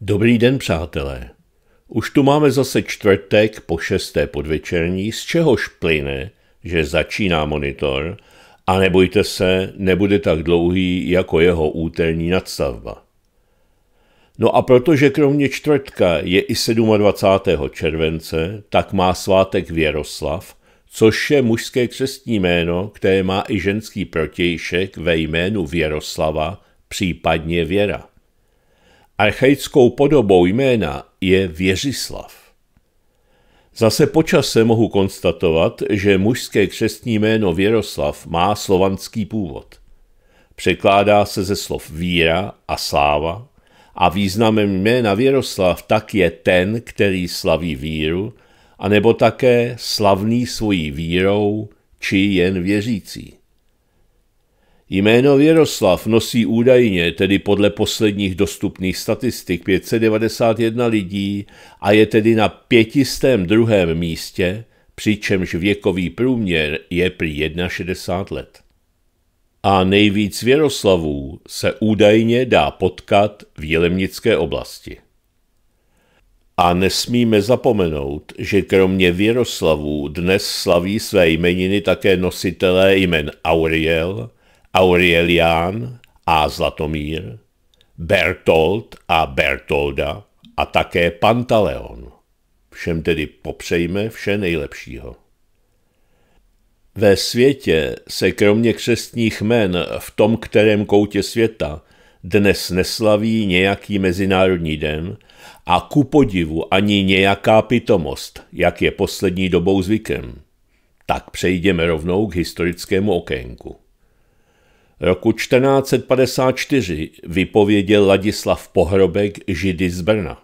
Dobrý den, přátelé. Už tu máme zase čtvrtek po šesté podvečerní, z čehož plyne, že začíná monitor a nebojte se, nebude tak dlouhý jako jeho úterní nadstavba. No a protože kromě čtvrtka je i 27. července, tak má svátek Věroslav, což je mužské křestní jméno, které má i ženský protějšek ve jménu Věroslava, případně Věra. Archaickou podobou jména je Věřislav. Zase počase mohu konstatovat, že mužské křestní jméno Věroslav má slovanský původ. Překládá se ze slov víra a sláva a významem jména Věroslav tak je ten, který slaví víru, anebo také slavný svojí vírou či jen věřící. Jméno Věroslav nosí údajně, tedy podle posledních dostupných statistik, 591 lidí a je tedy na pětistém druhém místě, přičemž věkový průměr je prý 61 let. A nejvíc Věroslavů se údajně dá potkat v Jelemnické oblasti. A nesmíme zapomenout, že kromě Věroslavů dnes slaví své jmeniny také nositelé jmen Auriel, Aurelián a Zlatomír, Bertolt a Bertolda a také Pantaleon. Všem tedy popřejme vše nejlepšího. Ve světě se kromě křestních jmen v tom kterém koutě světa dnes neslaví nějaký mezinárodní den a ku podivu ani nějaká pitomost, jak je poslední dobou zvykem. Tak přejdeme rovnou k historickému okénku roku 1454 vypověděl Ladislav Pohrobek Židy z Brna.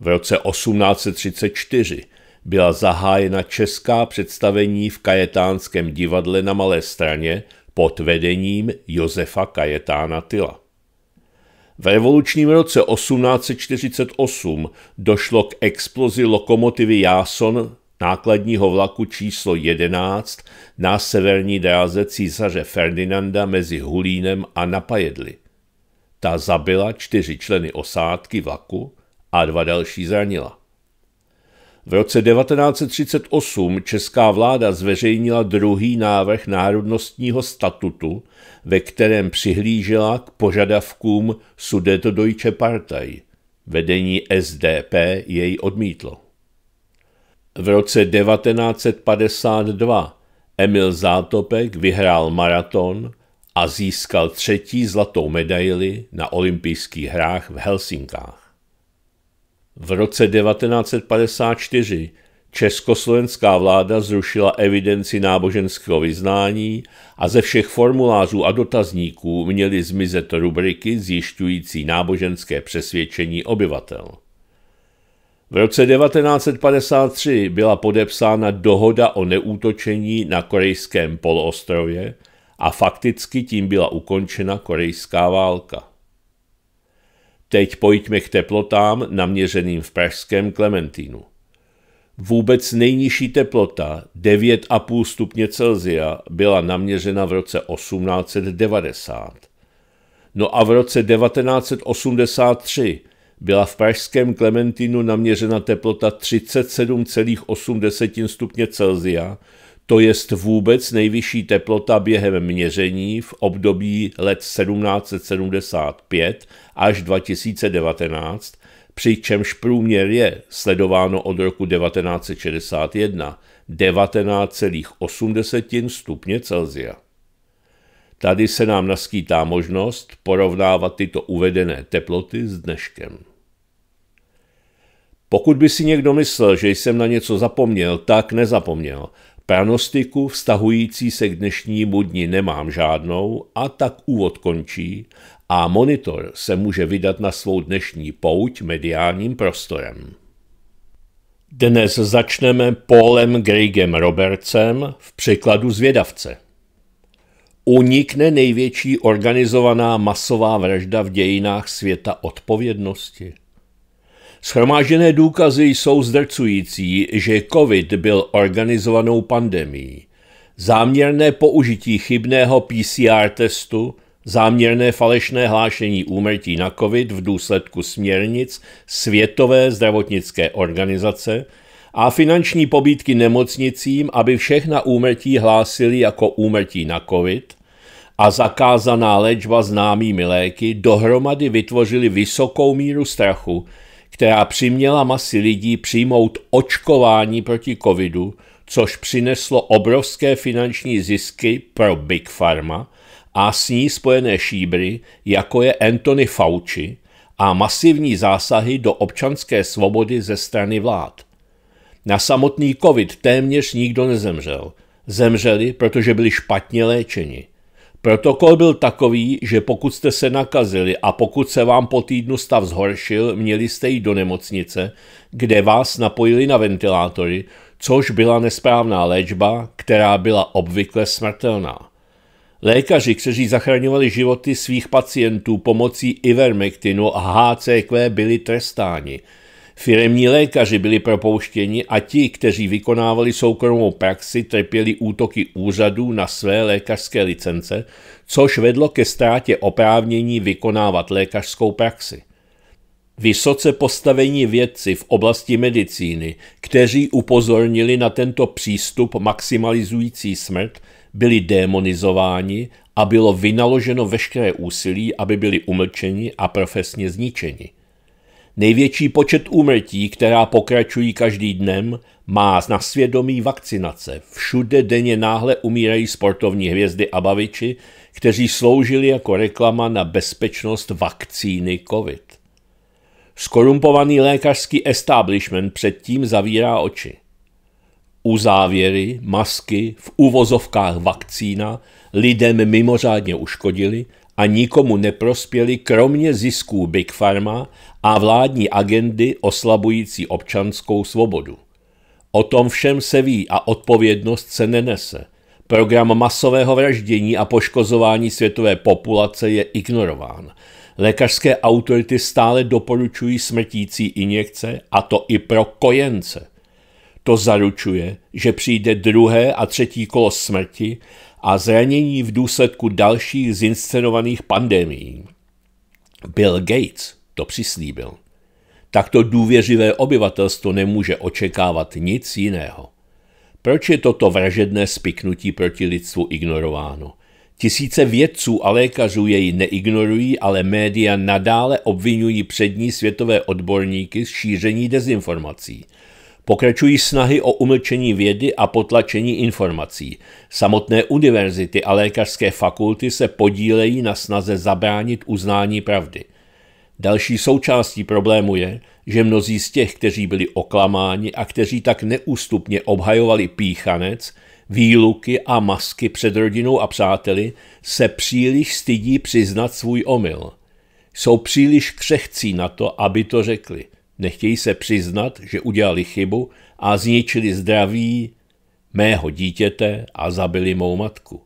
V roce 1834 byla zahájena česká představení v Kajetánském divadle na Malé straně pod vedením Josefa Kajetána Tyla. V revolučním roce 1848 došlo k explozi lokomotivy Jáson nákladního vlaku číslo 11 na severní dráze císaře Ferdinanda mezi Hulínem a Napajedli. Ta zabila čtyři členy osádky vlaku a dva další zranila. V roce 1938 česká vláda zveřejnila druhý návrh národnostního statutu, ve kterém přihlížela k požadavkům Sudetodeutsche Partei. Vedení SDP jej odmítlo. V roce 1952 Emil Zátopek vyhrál maraton a získal třetí zlatou medaili na olympijských hrách v Helsinkách. V roce 1954 československá vláda zrušila evidenci náboženského vyznání a ze všech formulářů a dotazníků měly zmizet rubriky zjišťující náboženské přesvědčení obyvatel. V roce 1953 byla podepsána dohoda o neútočení na korejském poloostrově a fakticky tím byla ukončena korejská válka. Teď pojďme k teplotám naměřeným v pražském Klementínu. Vůbec nejnižší teplota 9,5 stupně Celzia byla naměřena v roce 1890. No a v roce 1983 byla v pražském Klementinu naměřena teplota 37,8 stupně Celsia, to jest vůbec nejvyšší teplota během měření v období let 1775 až 2019, přičemž průměr je sledováno od roku 1961 19,8 stupně Celsia. Tady se nám naskýtá možnost porovnávat tyto uvedené teploty s dneškem. Pokud by si někdo myslel, že jsem na něco zapomněl, tak nezapomněl. Pranostiku vztahující se k dnešnímu dni nemám žádnou a tak úvod končí a monitor se může vydat na svou dnešní pouť mediálním prostorem. Dnes začneme Paulem Gregem Robertsem v překladu zvědavce. Unikne největší organizovaná masová vražda v dějinách světa odpovědnosti – Schromážené důkazy jsou zdrcující, že COVID byl organizovanou pandemí. Záměrné použití chybného PCR testu, záměrné falešné hlášení úmrtí na COVID v důsledku směrnic Světové zdravotnické organizace a finanční pobídky nemocnicím, aby všechna úmrtí hlásili jako úmrtí na COVID a zakázaná léčba známými léky dohromady vytvořili vysokou míru strachu, která přiměla masy lidí přijmout očkování proti covidu, což přineslo obrovské finanční zisky pro Big Pharma a s ní spojené šíbry, jako je Anthony Fauci, a masivní zásahy do občanské svobody ze strany vlád. Na samotný covid téměř nikdo nezemřel. Zemřeli, protože byli špatně léčeni. Protokol byl takový, že pokud jste se nakazili a pokud se vám po týdnu stav zhoršil, měli jste jít do nemocnice, kde vás napojili na ventilátory, což byla nesprávná léčba, která byla obvykle smrtelná. Lékaři, kteří zachraňovali životy svých pacientů pomocí ivermectinu a HCQ, byli trestáni – Firemní lékaři byli propouštěni a ti, kteří vykonávali soukromou praxi, trpěli útoky úřadů na své lékařské licence, což vedlo ke ztrátě oprávnění vykonávat lékařskou praxi. Vysoce postavení vědci v oblasti medicíny, kteří upozornili na tento přístup maximalizující smrt, byli démonizováni a bylo vynaloženo veškeré úsilí, aby byli umlčeni a profesně zničeni. Největší počet úmrtí, která pokračují každý dnem, má na svědomí vakcinace. Všude denně náhle umírají sportovní hvězdy a baviči, kteří sloužili jako reklama na bezpečnost vakcíny COVID. Skorumpovaný lékařský establishment předtím zavírá oči. Uzávěry, masky, v uvozovkách vakcína lidem mimořádně uškodili a nikomu neprospěli kromě zisků Big Pharma a vládní agendy oslabující občanskou svobodu. O tom všem se ví a odpovědnost se nenese. Program masového vraždění a poškozování světové populace je ignorován. Lékařské autority stále doporučují smrtící injekce, a to i pro kojence. To zaručuje, že přijde druhé a třetí kolo smrti a zranění v důsledku dalších zinscenovaných pandemií. Bill Gates to přislíbil. Takto důvěřivé obyvatelstvo nemůže očekávat nic jiného. Proč je toto vražedné spiknutí proti lidstvu ignorováno? Tisíce vědců a lékařů jej neignorují, ale média nadále obvinují přední světové odborníky z šíření dezinformací. Pokračují snahy o umlčení vědy a potlačení informací. Samotné univerzity a lékařské fakulty se podílejí na snaze zabránit uznání pravdy. Další součástí problému je, že mnozí z těch, kteří byli oklamáni a kteří tak neústupně obhajovali píchanec, výluky a masky před rodinou a přáteli, se příliš stydí přiznat svůj omyl. Jsou příliš křehcí na to, aby to řekli. Nechtějí se přiznat, že udělali chybu a zničili zdraví mého dítěte a zabili mou matku.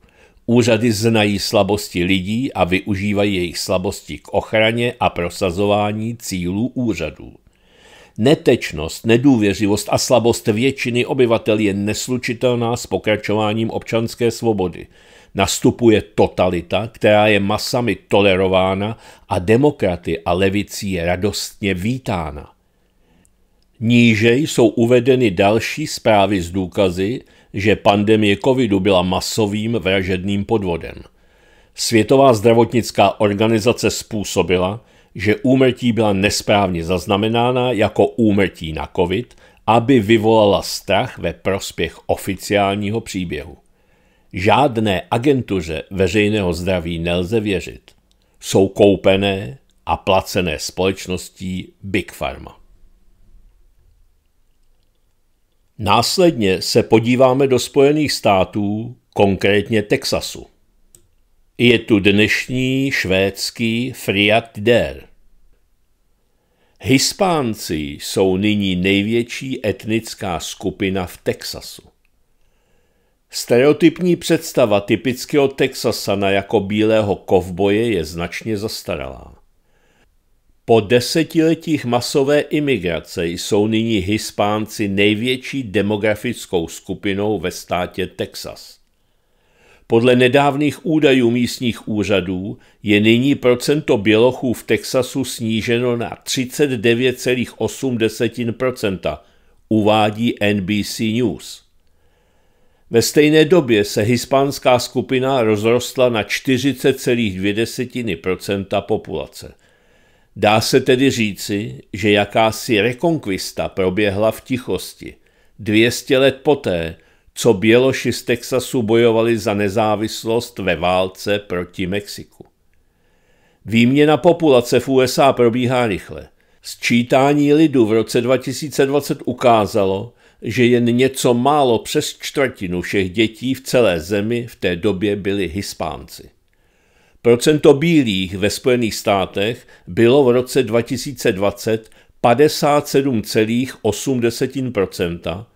Úřady znají slabosti lidí a využívají jejich slabosti k ochraně a prosazování cílů úřadů. Netečnost, nedůvěřivost a slabost většiny obyvatel je neslučitelná s pokračováním občanské svobody. Nastupuje totalita, která je masami tolerována a demokraty a levicí je radostně vítána. Níže jsou uvedeny další zprávy z důkazy, že pandemie covidu byla masovým vražedným podvodem. Světová zdravotnická organizace způsobila, že úmrtí byla nesprávně zaznamenána jako úmrtí na covid, aby vyvolala strach ve prospěch oficiálního příběhu. Žádné agentuře veřejného zdraví nelze věřit. Jsou koupené a placené společností Big Pharma. Následně se podíváme do Spojených států, konkrétně Texasu. Je tu dnešní švédský Friatider. Hispánci jsou nyní největší etnická skupina v Texasu. Stereotypní představa typického Texasana jako bílého kovboje je značně zastaralá. Po desetiletích masové imigrace jsou nyní Hispánci největší demografickou skupinou ve státě Texas. Podle nedávných údajů místních úřadů je nyní procento bělochů v Texasu sníženo na 39,8%, uvádí NBC News. Ve stejné době se hispánská skupina rozrostla na 40,2% populace – Dá se tedy říci, že jakási rekonkvista proběhla v tichosti. 200 let poté, co Běloši z Texasu bojovali za nezávislost ve válce proti Mexiku. Výměna populace v USA probíhá rychle. Sčítání lidu v roce 2020 ukázalo, že jen něco málo přes čtvrtinu všech dětí v celé zemi v té době byli hispánci. Procento bílých ve Spojených státech bylo v roce 2020 57,8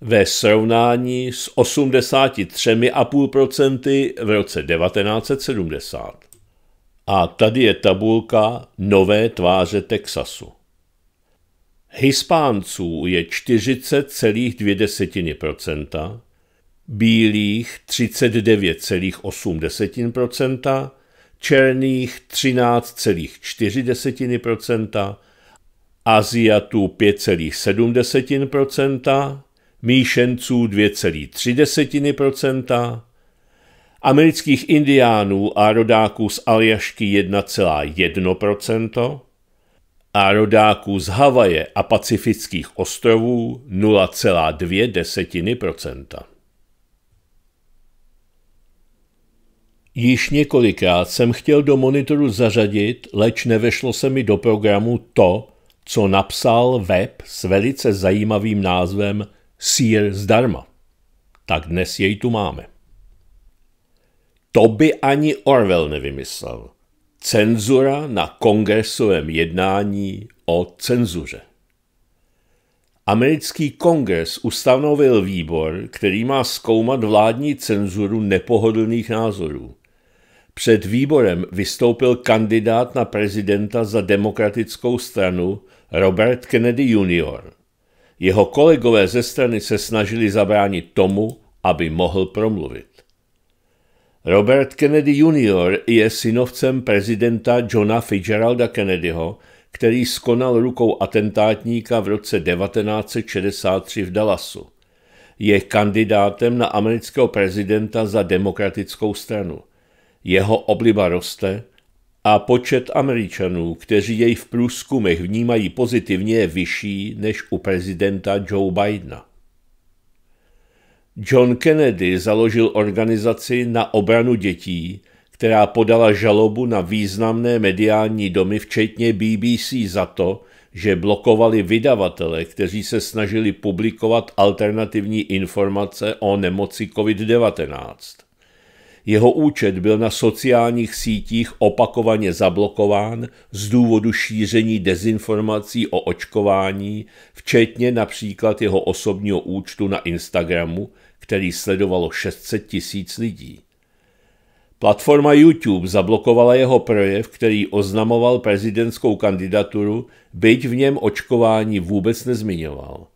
ve srovnání s 83,5 v roce 1970. A tady je tabulka Nové tváře Texasu. Hispánců je 40,2%, bílých 39,8%, černých 13,4%, Aziatů 5,7%, míšenců 2,3%, amerických indiánů a rodáků z Aljašky 1,1% a rodáků z Havaje a pacifických ostrovů 0,2%. Již několikrát jsem chtěl do monitoru zařadit, leč nevešlo se mi do programu to, co napsal web s velice zajímavým názvem Sír zdarma. Tak dnes jej tu máme. To by ani Orwell nevymyslel. Cenzura na kongresovém jednání o cenzuře. Americký kongres ustanovil výbor, který má zkoumat vládní cenzuru nepohodlných názorů. Před výborem vystoupil kandidát na prezidenta za demokratickou stranu Robert Kennedy Jr. Jeho kolegové ze strany se snažili zabránit tomu, aby mohl promluvit. Robert Kennedy Jr. je synovcem prezidenta Johna Fitzgeralda Kennedyho, který skonal rukou atentátníka v roce 1963 v Dallasu. Je kandidátem na amerického prezidenta za demokratickou stranu. Jeho obliba roste a počet Američanů, kteří jej v průzkumech vnímají pozitivně, je vyšší než u prezidenta Joe Bidena. John Kennedy založil organizaci na obranu dětí, která podala žalobu na významné mediální domy, včetně BBC, za to, že blokovali vydavatele, kteří se snažili publikovat alternativní informace o nemoci COVID-19. Jeho účet byl na sociálních sítích opakovaně zablokován z důvodu šíření dezinformací o očkování, včetně například jeho osobního účtu na Instagramu, který sledovalo 600 tisíc lidí. Platforma YouTube zablokovala jeho projev, který oznamoval prezidentskou kandidaturu, byť v něm očkování vůbec nezmiňoval.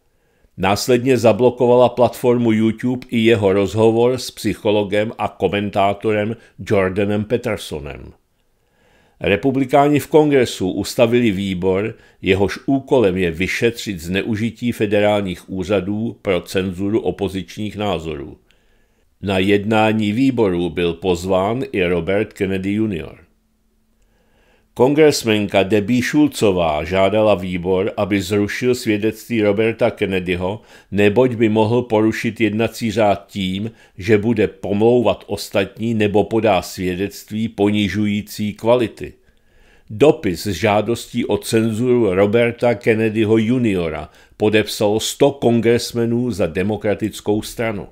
Následně zablokovala platformu YouTube i jeho rozhovor s psychologem a komentátorem Jordanem Petersonem. Republikáni v kongresu ustavili výbor, jehož úkolem je vyšetřit zneužití federálních úřadů pro cenzuru opozičních názorů. Na jednání výboru byl pozván i Robert Kennedy Jr. Kongresmenka Debbie Šulcová žádala výbor, aby zrušil svědectví Roberta Kennedyho, neboť by mohl porušit jednací řád tím, že bude pomlouvat ostatní nebo podá svědectví ponižující kvality. Dopis s žádostí o cenzuru Roberta Kennedyho juniora podepsalo 100 kongresmenů za demokratickou stranu.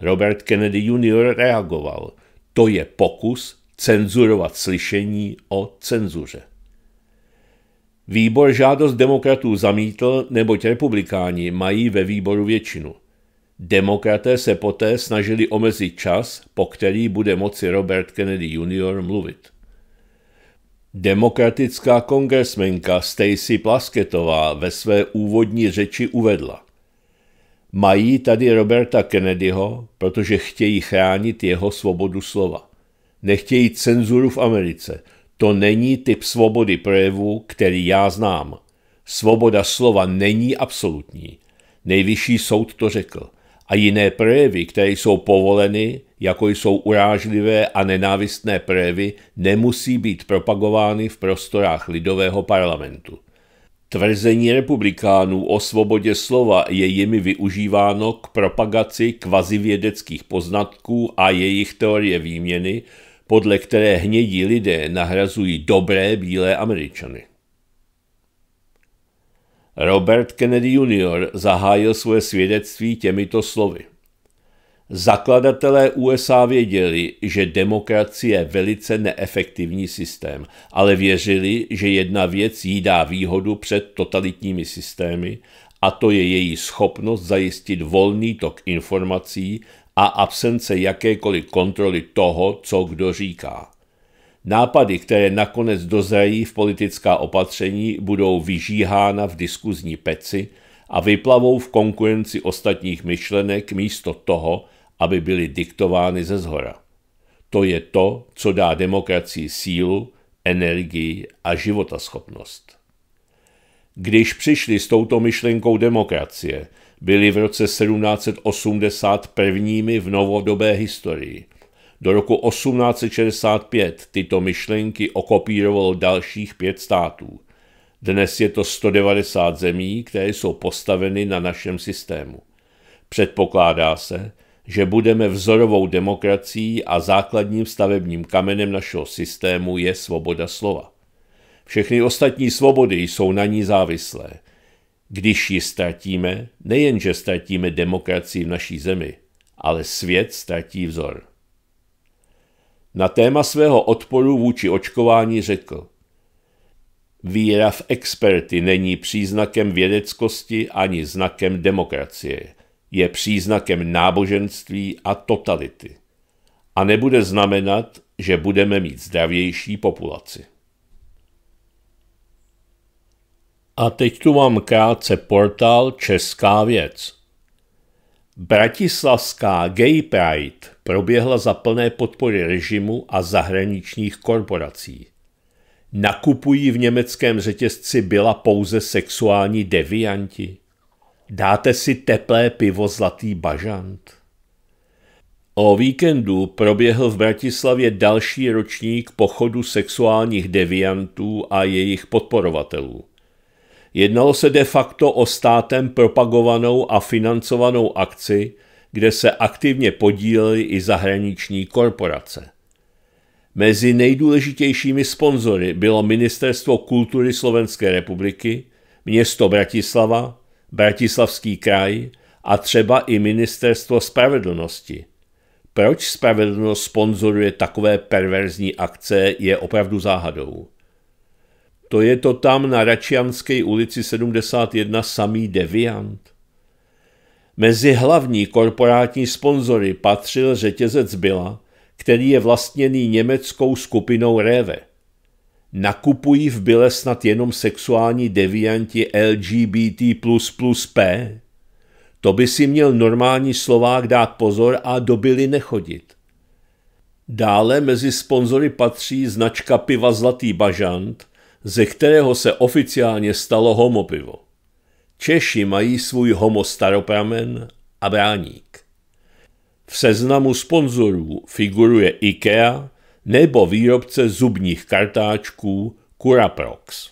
Robert Kennedy junior reagoval. To je pokus Cenzurovat slyšení o cenzuře. Výbor žádost demokratů zamítl, neboť republikáni mají ve výboru většinu. Demokraté se poté snažili omezit čas, po který bude moci Robert Kennedy Jr. mluvit. Demokratická kongresmenka Stacey Plasketová ve své úvodní řeči uvedla. Mají tady Roberta Kennedyho, protože chtějí chránit jeho svobodu slova. Nechtějí cenzuru v Americe. To není typ svobody projevu, který já znám. Svoboda slova není absolutní. Nejvyšší soud to řekl. A jiné projevy, které jsou povoleny, jako jsou urážlivé a nenávistné projevy, nemusí být propagovány v prostorách lidového parlamentu. Tvrzení republikánů o svobodě slova je jimi využíváno k propagaci kvazivědeckých poznatků a jejich teorie výměny, podle které hnědí lidé nahrazují dobré bílé Američany. Robert Kennedy Jr. zahájil svoje svědectví těmito slovy. Zakladatelé USA věděli, že demokracie je velice neefektivní systém, ale věřili, že jedna věc jí dá výhodu před totalitními systémy, a to je její schopnost zajistit volný tok informací a absence jakékoliv kontroly toho, co kdo říká. Nápady, které nakonec dozrají v politická opatření, budou vyžíhána v diskuzní peci a vyplavou v konkurenci ostatních myšlenek místo toho, aby byly diktovány ze zhora. To je to, co dá demokracii sílu, energii a životaschopnost. Když přišli s touto myšlenkou demokracie, byly v roce 1780 prvními v novodobé historii. Do roku 1865 tyto myšlenky okopírovalo dalších pět států. Dnes je to 190 zemí, které jsou postaveny na našem systému. Předpokládá se, že budeme vzorovou demokracií a základním stavebním kamenem našeho systému je svoboda slova. Všechny ostatní svobody jsou na ní závislé. Když ji ztratíme, nejenže ztratíme demokracii v naší zemi, ale svět ztratí vzor. Na téma svého odporu vůči očkování řekl Víra v experty není příznakem vědeckosti ani znakem demokracie. Je příznakem náboženství a totality. A nebude znamenat, že budeme mít zdravější populaci. A teď tu mám krátce portál Česká věc. Bratislavská Gay Pride proběhla za plné podpory režimu a zahraničních korporací. Nakupují v německém řetězci byla pouze sexuální devianti. Dáte si teplé pivo Zlatý bažant. O víkendu proběhl v Bratislavě další ročník pochodu sexuálních deviantů a jejich podporovatelů. Jednalo se de facto o státem propagovanou a financovanou akci, kde se aktivně podílely i zahraniční korporace. Mezi nejdůležitějšími sponzory bylo Ministerstvo kultury Slovenské republiky, město Bratislava, Bratislavský kraj a třeba i Ministerstvo spravedlnosti. Proč spravedlnost sponzoruje takové perverzní akce, je opravdu záhadou. To je to tam na Račianské ulici 71 samý deviant. Mezi hlavní korporátní sponzory patřil řetězec Byla, který je vlastněný německou skupinou Reve. Nakupují v Byle snad jenom sexuální devianti LGBT++ P? To by si měl normální Slovák dát pozor a do Bily nechodit. Dále mezi sponzory patří značka piva Zlatý bažant, ze kterého se oficiálně stalo homopivo. Češi mají svůj homo staropramen a bráník. V seznamu sponzorů figuruje IKEA nebo výrobce zubních kartáčků Curaprox.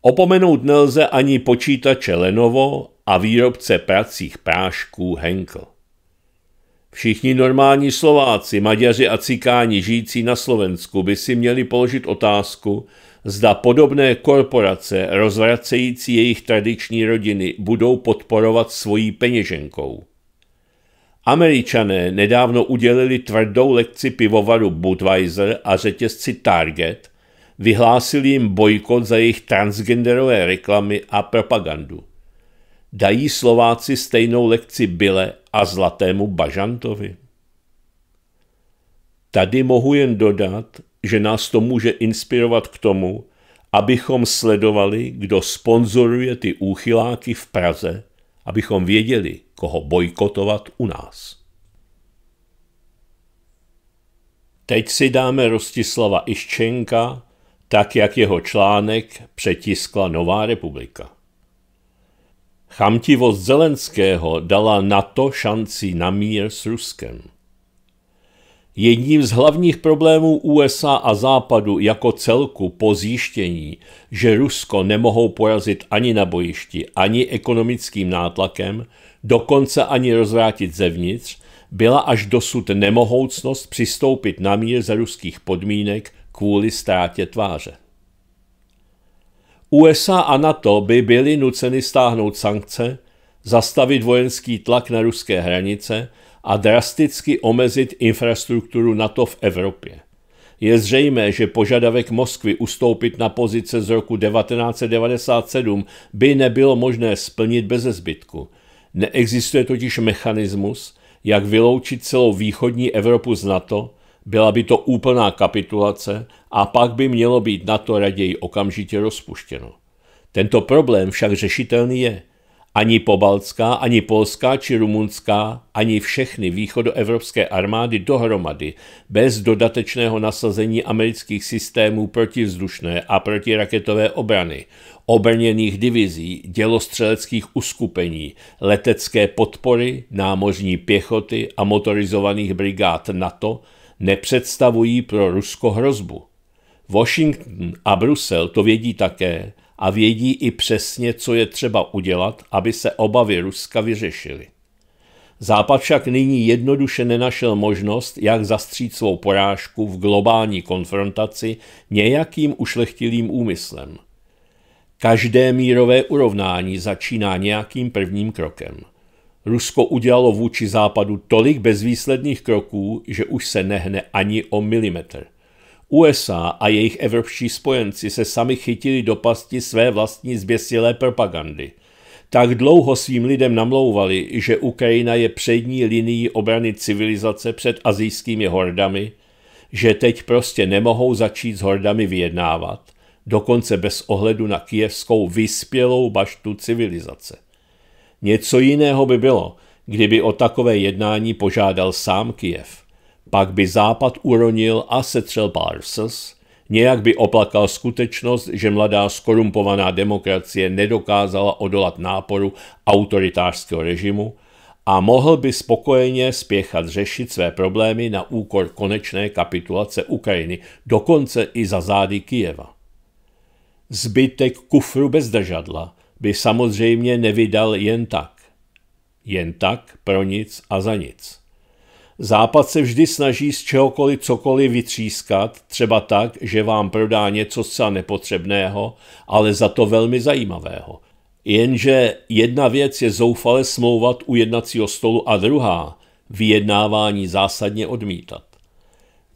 Opomenout nelze ani počítače Lenovo a výrobce pracích prášků Henkel. Všichni normální Slováci, Maďaři a Cikáni žijící na Slovensku by si měli položit otázku, zda podobné korporace rozvracející jejich tradiční rodiny budou podporovat svojí peněženkou. Američané nedávno udělili tvrdou lekci pivovaru Budweiser a řetězci Target, vyhlásili jim bojkot za jejich transgenderové reklamy a propagandu. Dají Slováci stejnou lekci Bile a Zlatému Bažantovi? Tady mohu jen dodat, že nás to může inspirovat k tomu, abychom sledovali, kdo sponzoruje ty úchyláky v Praze, abychom věděli, koho bojkotovat u nás. Teď si dáme Rostislava Iščenka, tak jak jeho článek přetiskla Nová republika. Chamtivost Zelenského dala NATO šanci na mír s Ruskem. Jedním z hlavních problémů USA a Západu jako celku po zjištění, že Rusko nemohou porazit ani na bojišti, ani ekonomickým nátlakem, dokonce ani rozvrátit zevnitř, byla až dosud nemohoucnost přistoupit na mír za ruských podmínek kvůli ztrátě tváře. USA a NATO by byly nuceny stáhnout sankce, zastavit vojenský tlak na ruské hranice a drasticky omezit infrastrukturu NATO v Evropě. Je zřejmé, že požadavek Moskvy ustoupit na pozice z roku 1997 by nebylo možné splnit bez zbytku. Neexistuje totiž mechanismus, jak vyloučit celou východní Evropu z NATO byla by to úplná kapitulace a pak by mělo být na to raději okamžitě rozpuštěno. Tento problém však řešitelný je. Ani pobaltská, ani polská či rumunská, ani všechny východoevropské armády dohromady bez dodatečného nasazení amerických systémů protivzdušné a protiraketové obrany, obrněných divizí, dělostřeleckých uskupení, letecké podpory, námořní pěchoty a motorizovaných brigád NATO – nepředstavují pro Rusko hrozbu. Washington a Brusel to vědí také a vědí i přesně, co je třeba udělat, aby se obavy Ruska vyřešily. Západ však nyní jednoduše nenašel možnost, jak zastřít svou porážku v globální konfrontaci nějakým ušlechtilým úmyslem. Každé mírové urovnání začíná nějakým prvním krokem – Rusko udělalo vůči západu tolik bezvýsledných kroků, že už se nehne ani o milimetr. USA a jejich evropští spojenci se sami chytili do pasti své vlastní zběsilé propagandy. Tak dlouho svým lidem namlouvali, že Ukrajina je přední linií obrany civilizace před azijskými hordami, že teď prostě nemohou začít s hordami vyjednávat, dokonce bez ohledu na kijevskou vyspělou baštu civilizace. Něco jiného by bylo, kdyby o takové jednání požádal sám Kiev. Pak by Západ uronil a setřel Parsels, nějak by oplakal skutečnost, že mladá skorumpovaná demokracie nedokázala odolat náporu autoritářského režimu a mohl by spokojeně spěchat řešit své problémy na úkor konečné kapitulace Ukrajiny, dokonce i za zády Kijeva. Zbytek kufru bez držadla – by samozřejmě nevydal jen tak. Jen tak, pro nic a za nic. Západ se vždy snaží z čehokoliv cokoliv vytřískat, třeba tak, že vám prodá něco zcela nepotřebného, ale za to velmi zajímavého. Jenže jedna věc je zoufale smlouvat u jednacího stolu a druhá vyjednávání zásadně odmítat.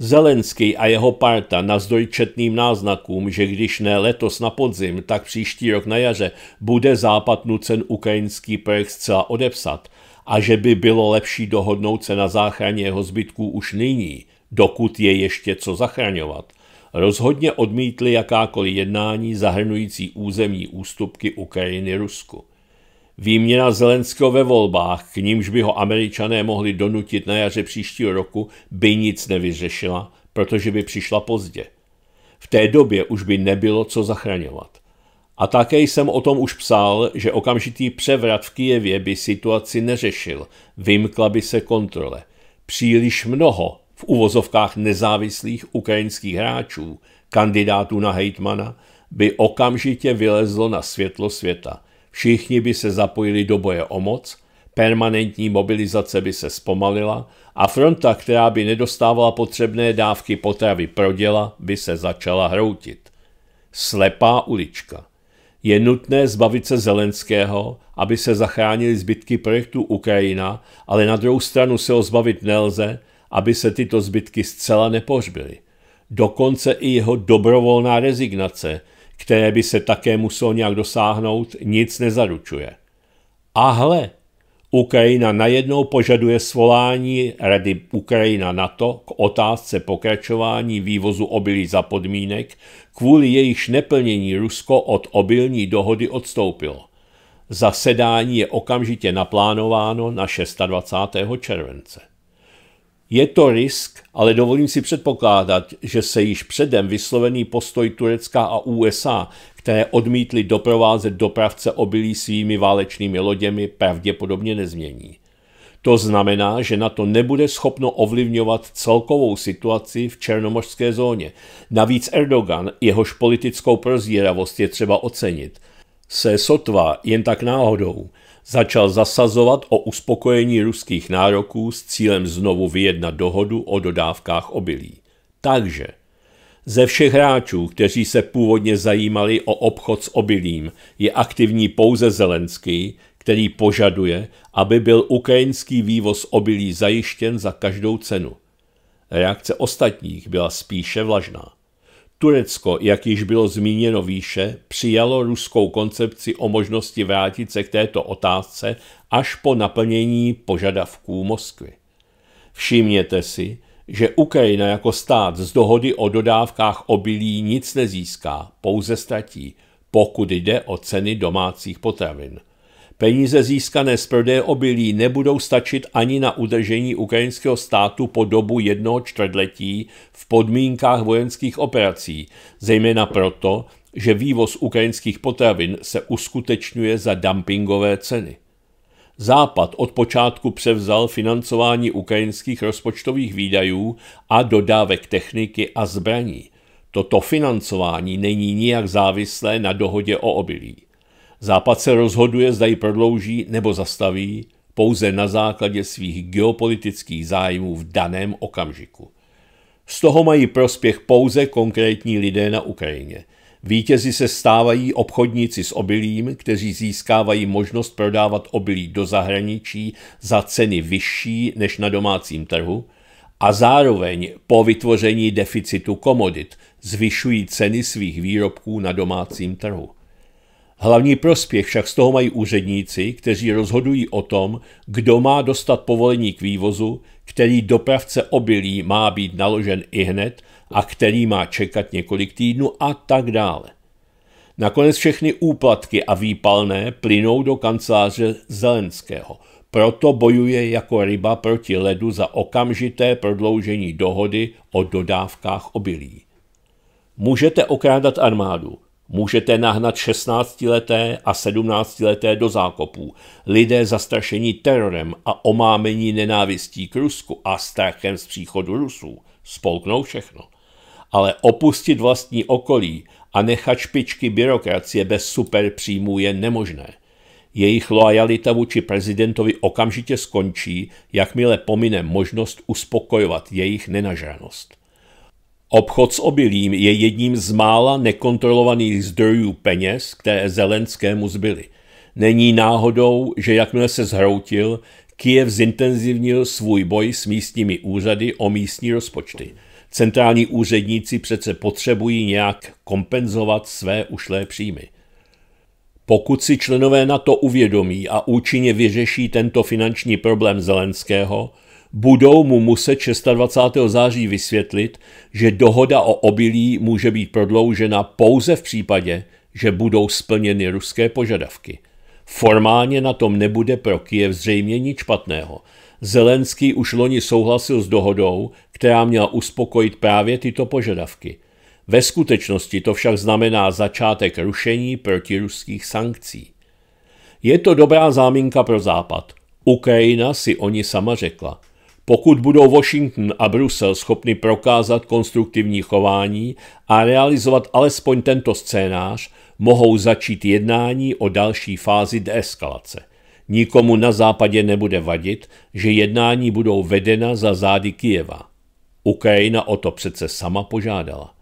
Zelenský a jeho parta na zdojčetným náznakům, že když ne letos na podzim, tak příští rok na jaře bude Západ nucen ukrajinský projekt zcela odepsat a že by bylo lepší dohodnout se na záchraně jeho zbytků už nyní, dokud je ještě co zachraňovat, rozhodně odmítli jakákoliv jednání zahrnující územní ústupky Ukrajiny Rusku. Výměna Zelenského ve volbách, k nímž by ho američané mohli donutit na jaře příštího roku, by nic nevyřešila, protože by přišla pozdě. V té době už by nebylo co zachraňovat. A také jsem o tom už psal, že okamžitý převrat v Kijevě by situaci neřešil, vymkla by se kontrole. Příliš mnoho v uvozovkách nezávislých ukrajinských hráčů, kandidátů na hejtmana, by okamžitě vylezlo na světlo světa – Všichni by se zapojili do boje o moc, permanentní mobilizace by se zpomalila a fronta, která by nedostávala potřebné dávky potravy pro děla, by se začala hroutit. Slepá ulička. Je nutné zbavit se Zelenského, aby se zachránili zbytky projektu Ukrajina, ale na druhou stranu se ho zbavit nelze, aby se tyto zbytky zcela nepořbily. Dokonce i jeho dobrovolná rezignace které by se také muselo nějak dosáhnout, nic nezaručuje. A hle, Ukrajina najednou požaduje svolání Rady Ukrajina NATO k otázce pokračování vývozu obilí za podmínek, kvůli jejichž neplnění Rusko od obilní dohody odstoupilo. Zasedání je okamžitě naplánováno na 26. července. Je to risk, ale dovolím si předpokládat, že se již předem vyslovený postoj Turecka a USA, které odmítly doprovázet dopravce obilí svými válečnými loděmi, pravděpodobně nezmění. To znamená, že na to nebude schopno ovlivňovat celkovou situaci v černomořské zóně. Navíc Erdogan, jehož politickou prozíravost je třeba ocenit, se sotva jen tak náhodou – začal zasazovat o uspokojení ruských nároků s cílem znovu vyjednat dohodu o dodávkách obilí. Takže ze všech hráčů, kteří se původně zajímali o obchod s obilím, je aktivní pouze Zelenský, který požaduje, aby byl ukrajinský vývoz obilí zajištěn za každou cenu. Reakce ostatních byla spíše vlažná. Turecko, jak již bylo zmíněno výše, přijalo ruskou koncepci o možnosti vrátit se k této otázce až po naplnění požadavků Moskvy. Všimněte si, že Ukrajina jako stát z dohody o dodávkách obilí nic nezíská, pouze ztratí, pokud jde o ceny domácích potravin – Peníze získané z prodeje obilí nebudou stačit ani na udržení ukrajinského státu po dobu jednoho čtvrtletí v podmínkách vojenských operací, zejména proto, že vývoz ukrajinských potravin se uskutečňuje za dumpingové ceny. Západ od počátku převzal financování ukrajinských rozpočtových výdajů a dodávek techniky a zbraní. Toto financování není nijak závislé na dohodě o obilí. Západ se rozhoduje, zda ji prodlouží nebo zastaví pouze na základě svých geopolitických zájmů v daném okamžiku. Z toho mají prospěch pouze konkrétní lidé na Ukrajině. Vítězi se stávají obchodníci s obilím, kteří získávají možnost prodávat obilí do zahraničí za ceny vyšší než na domácím trhu a zároveň po vytvoření deficitu komodit zvyšují ceny svých výrobků na domácím trhu. Hlavní prospěch však z toho mají úředníci, kteří rozhodují o tom, kdo má dostat povolení k vývozu, který dopravce obilí má být naložen i hned a který má čekat několik týdnů a tak dále. Nakonec všechny úplatky a výpalné plynou do kanceláře Zelenského. Proto bojuje jako ryba proti ledu za okamžité prodloužení dohody o dodávkách obilí. Můžete okrádat armádu, Můžete nahnat 16-leté a 17-leté do zákopů. Lidé zastrašení terorem a omámení nenávistí k Rusku a strachem z příchodu Rusů spolknou všechno. Ale opustit vlastní okolí a nechat špičky byrokracie bez super příjmů je nemožné. Jejich loajalita vůči prezidentovi okamžitě skončí, jakmile pomine možnost uspokojovat jejich nenažranost. Obchod s obilím je jedním z mála nekontrolovaných zdrojů peněz, které Zelenskému zbyly. Není náhodou, že jakmile se zhroutil, Kiev zintenzivnil svůj boj s místními úřady o místní rozpočty. Centrální úředníci přece potřebují nějak kompenzovat své ušlé příjmy. Pokud si členové NATO uvědomí a účinně vyřeší tento finanční problém Zelenského, budou mu muset 26. září vysvětlit, že dohoda o obilí může být prodloužena pouze v případě, že budou splněny ruské požadavky. Formálně na tom nebude pro Kiev zřejmě nic špatného. Zelenský už loni souhlasil s dohodou, která měla uspokojit právě tyto požadavky. Ve skutečnosti to však znamená začátek rušení protiruských sankcí. Je to dobrá záminka pro Západ. Ukrajina si oni sama řekla – pokud budou Washington a Brusel schopni prokázat konstruktivní chování a realizovat alespoň tento scénář, mohou začít jednání o další fázi deeskalace. Nikomu na západě nebude vadit, že jednání budou vedena za zády Kijeva. Ukrajina o to přece sama požádala.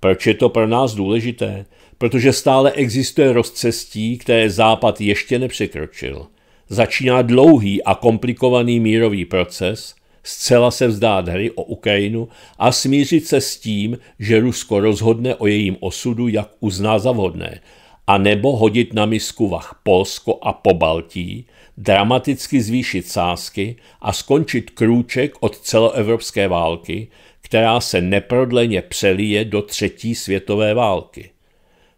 Proč je to pro nás důležité? Protože stále existuje rozcestí, které Západ ještě nepřekročil – začíná dlouhý a komplikovaný mírový proces, zcela se vzdát hry o Ukrajinu a smířit se s tím, že Rusko rozhodne o jejím osudu, jak uzná za vhodné, a nebo hodit na misku vach Polsko a po Baltí, dramaticky zvýšit sásky a skončit krůček od celoevropské války, která se neprodleně přelije do třetí světové války.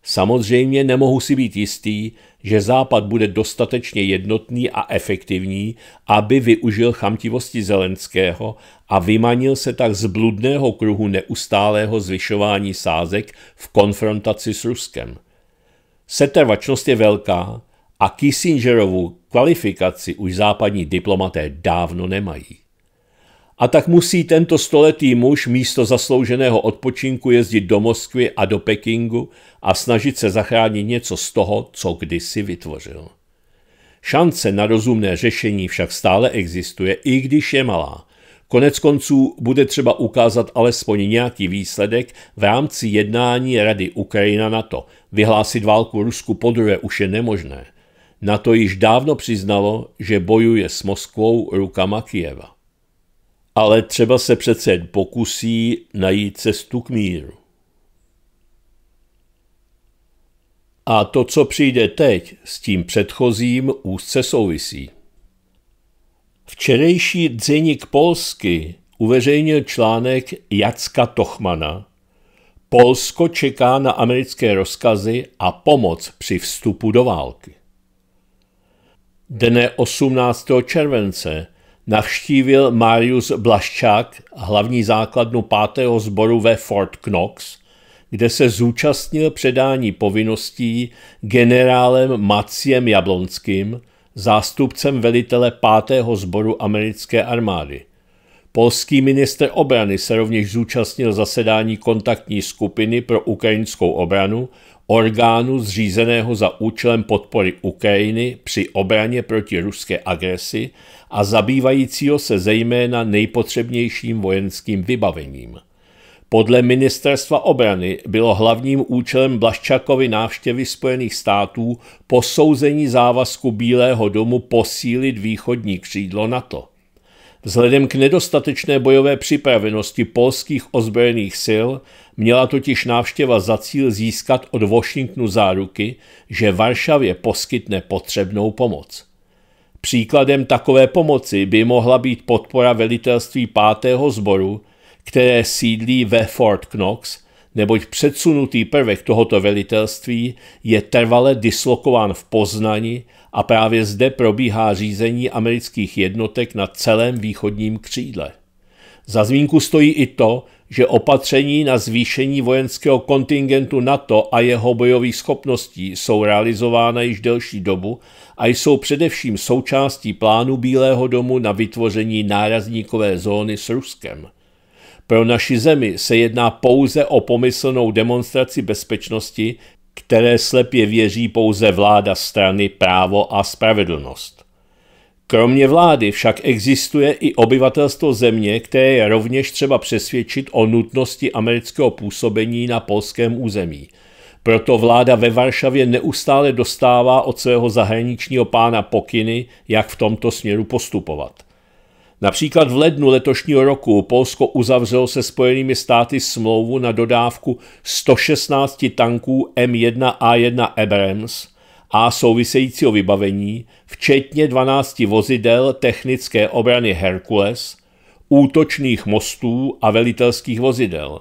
Samozřejmě nemohu si být jistý, že Západ bude dostatečně jednotný a efektivní, aby využil chamtivosti Zelenského a vymanil se tak z bludného kruhu neustálého zvyšování sázek v konfrontaci s Ruskem. Setrvačnost je velká a Kissingerovu kvalifikaci už západní diplomaté dávno nemají. A tak musí tento stoletý muž místo zaslouženého odpočinku jezdit do Moskvy a do Pekingu a snažit se zachránit něco z toho, co kdysi vytvořil. Šance na rozumné řešení však stále existuje, i když je malá. Konec konců bude třeba ukázat alespoň nějaký výsledek v rámci jednání Rady Ukrajina to Vyhlásit válku Rusku podruhé už je nemožné. Na to již dávno přiznalo, že bojuje s Moskvou rukama Kijeva ale třeba se přece jen pokusí najít cestu k míru. A to, co přijde teď, s tím předchozím úzce souvisí. Včerejší dzeník Polsky uveřejnil článek Jacka Tochmana. Polsko čeká na americké rozkazy a pomoc při vstupu do války. Dne 18. července navštívil Marius Blaščák hlavní základnu 5. sboru ve Fort Knox, kde se zúčastnil předání povinností generálem Maciem Jablonským, zástupcem velitele 5. sboru americké armády. Polský minister obrany se rovněž zúčastnil zasedání kontaktní skupiny pro ukrajinskou obranu, orgánu zřízeného za účelem podpory Ukrajiny při obraně proti ruské agresi a zabývajícího se zejména nejpotřebnějším vojenským vybavením. Podle ministerstva obrany bylo hlavním účelem Blaščakovy návštěvy Spojených států posouzení závazku Bílého domu posílit východní křídlo NATO. Vzhledem k nedostatečné bojové připravenosti polských ozbrojených sil měla totiž návštěva za cíl získat od Washingtonu záruky, že Varšavě poskytne potřebnou pomoc. Příkladem takové pomoci by mohla být podpora velitelství 5. sboru, které sídlí ve Fort Knox, neboť předsunutý prvek tohoto velitelství je trvale dislokován v Poznani a právě zde probíhá řízení amerických jednotek na celém východním křídle. Za zmínku stojí i to, že opatření na zvýšení vojenského kontingentu NATO a jeho bojových schopností jsou realizována již delší dobu a jsou především součástí plánu Bílého domu na vytvoření nárazníkové zóny s Ruskem. Pro naši zemi se jedná pouze o pomyslnou demonstraci bezpečnosti, které slepě věří pouze vláda strany právo a spravedlnost. Kromě vlády však existuje i obyvatelstvo země, které je rovněž třeba přesvědčit o nutnosti amerického působení na polském území. Proto vláda ve Varšavě neustále dostává od svého zahraničního pána pokyny, jak v tomto směru postupovat. Například v lednu letošního roku Polsko uzavřelo se Spojenými státy smlouvu na dodávku 116 tanků M1A1 Abrams a souvisejícího vybavení, včetně 12 vozidel technické obrany Hercules, útočných mostů a velitelských vozidel.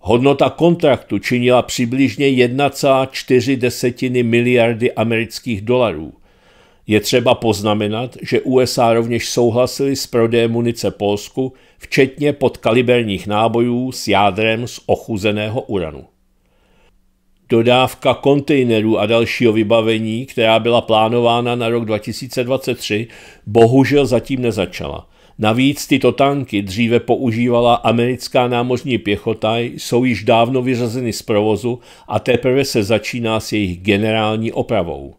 Hodnota kontraktu činila přibližně 1,4 miliardy amerických dolarů. Je třeba poznamenat, že USA rovněž souhlasili s prodejem munice Polsku, včetně podkaliberních nábojů s jádrem z ochuzeného uranu. Dodávka kontejnerů a dalšího vybavení, která byla plánována na rok 2023, bohužel zatím nezačala. Navíc tyto tanky dříve používala americká námořní pěchota, jsou již dávno vyřazeny z provozu a teprve se začíná s jejich generální opravou.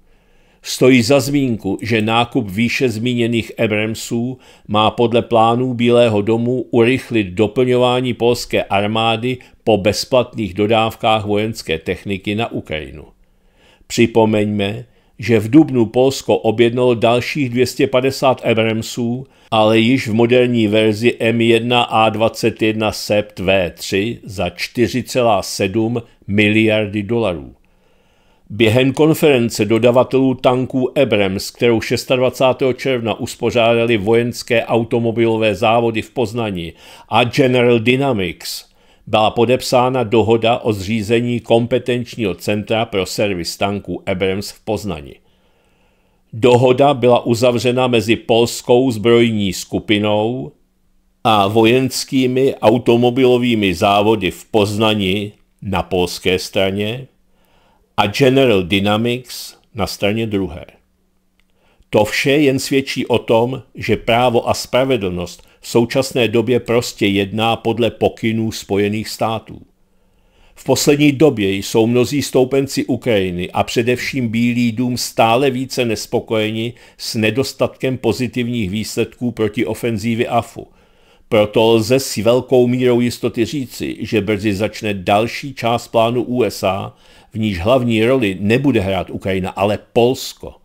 Stojí za zmínku, že nákup výše zmíněných Abramsů má podle plánů Bílého domu urychlit doplňování polské armády po bezplatných dodávkách vojenské techniky na Ukrajinu. Připomeňme, že v Dubnu Polsko objednalo dalších 250 Abramsů, ale již v moderní verzi M1A21 Sept V3 za 4,7 miliardy dolarů. Během konference dodavatelů tanků Abrams, kterou 26. června uspořádali vojenské automobilové závody v Poznani a General Dynamics, byla podepsána dohoda o zřízení kompetenčního centra pro servis tanků Abrams v Poznani. Dohoda byla uzavřena mezi polskou zbrojní skupinou a vojenskými automobilovými závody v Poznani na polské straně a General Dynamics na straně druhé. To vše jen svědčí o tom, že právo a spravedlnost v současné době prostě jedná podle pokynů Spojených států. V poslední době jsou mnozí stoupenci Ukrajiny a především Bílý dům stále více nespokojeni s nedostatkem pozitivních výsledků proti ofenzívy AFU. Proto lze s velkou mírou jistoty říci, že brzy začne další část plánu USA v níž hlavní roli nebude hrát Ukrajina, ale Polsko.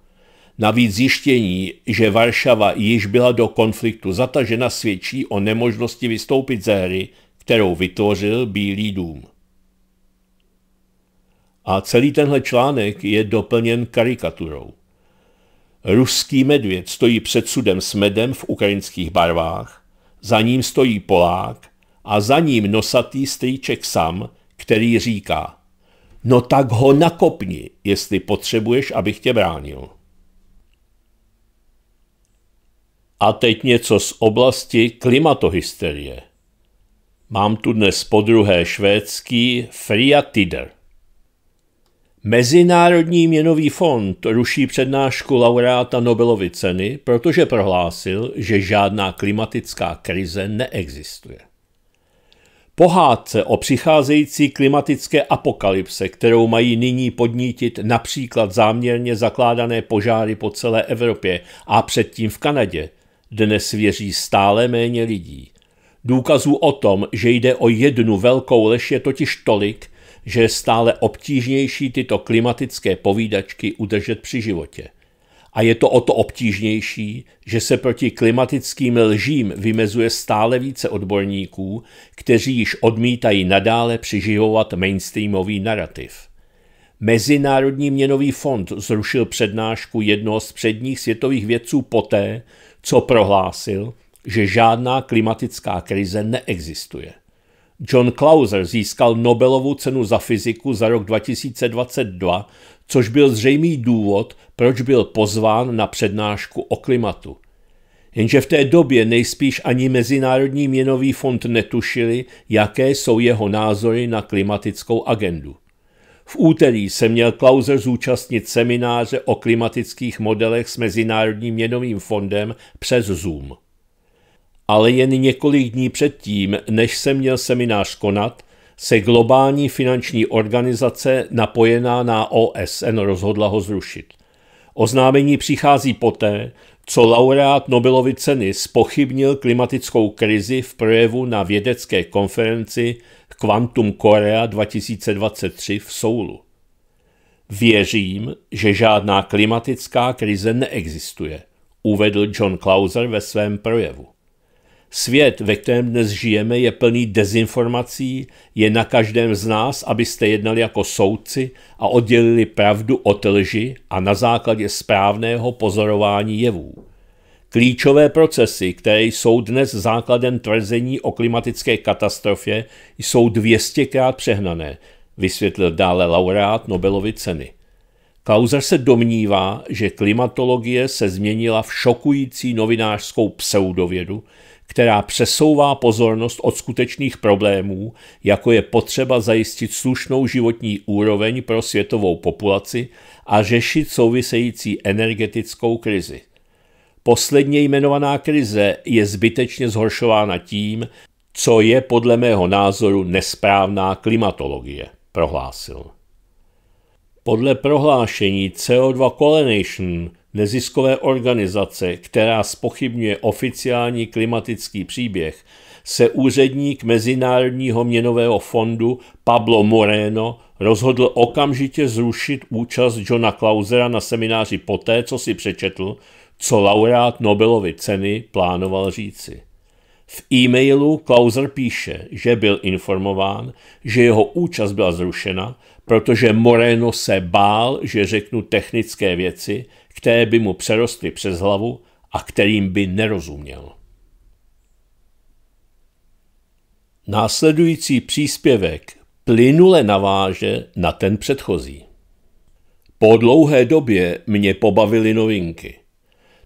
Navíc zjištění, že Varšava již byla do konfliktu zatažena, svědčí o nemožnosti vystoupit ze hry, kterou vytvořil Bílý dům. A celý tenhle článek je doplněn karikaturou. Ruský medvěd stojí před sudem s medem v ukrajinských barvách, za ním stojí Polák a za ním nosatý strýček sam, který říká – No tak ho nakopni, jestli potřebuješ, abych tě bránil. A teď něco z oblasti klimatohysterie. Mám tu dnes podruhé švédský Tider. Mezinárodní měnový fond ruší přednášku laureáta Nobelovy ceny, protože prohlásil, že žádná klimatická krize neexistuje. Pohádce o přicházející klimatické apokalypse, kterou mají nyní podnítit například záměrně zakládané požáry po celé Evropě a předtím v Kanadě, dnes věří stále méně lidí. Důkazů o tom, že jde o jednu velkou lež je totiž tolik, že je stále obtížnější tyto klimatické povídačky udržet při životě. A je to o to obtížnější, že se proti klimatickým lžím vymezuje stále více odborníků, kteří již odmítají nadále přiživovat mainstreamový narrativ. Mezinárodní měnový fond zrušil přednášku jednoho z předních světových vědců poté, co prohlásil, že žádná klimatická krize neexistuje. John Clauser získal Nobelovu cenu za fyziku za rok 2022 což byl zřejmý důvod, proč byl pozván na přednášku o klimatu. Jenže v té době nejspíš ani Mezinárodní měnový fond netušili, jaké jsou jeho názory na klimatickou agendu. V úterý se měl Klauser zúčastnit semináře o klimatických modelech s Mezinárodním měnovým fondem přes Zoom. Ale jen několik dní předtím, než se měl seminář konat, se globální finanční organizace napojená na OSN rozhodla ho zrušit. Oznámení přichází poté, co laureát Nobelovy ceny spochybnil klimatickou krizi v projevu na vědecké konferenci Quantum Korea 2023 v Soulu. Věřím, že žádná klimatická krize neexistuje, uvedl John Clauser ve svém projevu. Svět, ve kterém dnes žijeme, je plný dezinformací, je na každém z nás, abyste jednali jako soudci a oddělili pravdu od lži a na základě správného pozorování jevů. Klíčové procesy, které jsou dnes základem tvrzení o klimatické katastrofě, jsou 200krát přehnané, vysvětlil dále laureát Nobelovy ceny. Klauser se domnívá, že klimatologie se změnila v šokující novinářskou pseudovědu, která přesouvá pozornost od skutečných problémů, jako je potřeba zajistit slušnou životní úroveň pro světovou populaci a řešit související energetickou krizi. Posledně jmenovaná krize je zbytečně zhoršována tím, co je podle mého názoru nesprávná klimatologie, prohlásil. Podle prohlášení CO2 Coalition, neziskové organizace, která spochybňuje oficiální klimatický příběh, se úředník Mezinárodního měnového fondu Pablo Moreno rozhodl okamžitě zrušit účast Johna Klausera na semináři poté, co si přečetl, co laureát Nobelovy ceny plánoval říci. V e-mailu Klauser píše, že byl informován, že jeho účast byla zrušena protože Moreno se bál, že řeknu technické věci, které by mu přerostly přes hlavu a kterým by nerozuměl. Následující příspěvek plynule naváže na ten předchozí. Po dlouhé době mě pobavily novinky.